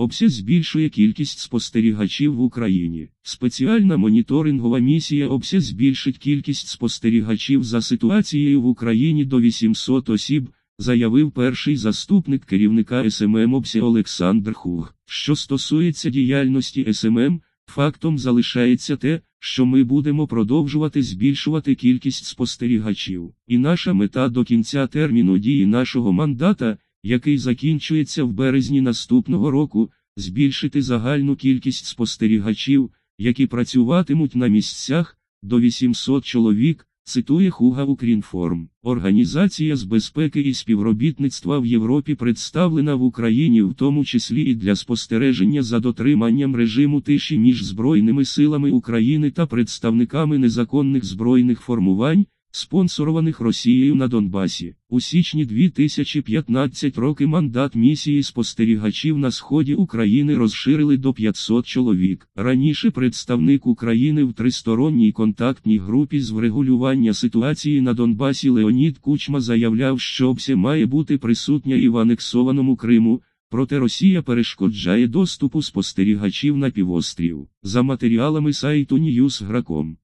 Обсяг збільшує кількість спостерігачів в Україні. Спеціальна моніторингова місія обсяг збільшить кількість спостерігачів за ситуацією в Україні до 800 осіб, заявив перший заступник керівника СММ ОБСЯ Олександр Хуг. Що стосується діяльності СММ, фактом залишається те, що ми будемо продовжувати збільшувати кількість спостерігачів, і наша мета до кінця терміну дії нашого мандата який закінчується в березні наступного року, збільшити загальну кількість спостерігачів, які працюватимуть на місцях до 800 чоловік. Цитує Хуга Укрінформ. Організація з безпеки і співробітництва в Європі представлена в Україні, в тому числі і для спостереження за дотриманням режиму тиші між Збройними силами України та представниками незаконних збройних формувань спонсорованих Росією на Донбасі. У січні 2015 роки мандат місії спостерігачів на сході України розширили до 500 чоловік. Раніше представник України в тристоронній контактній групі з врегулювання ситуації на Донбасі Леонід Кучма заявляв, що ОБСЄ має бути присутня і в анексованому Криму. Проте Росія перешкоджає доступу спостерігачів на півострів за матеріалами сайту Newsgra.com.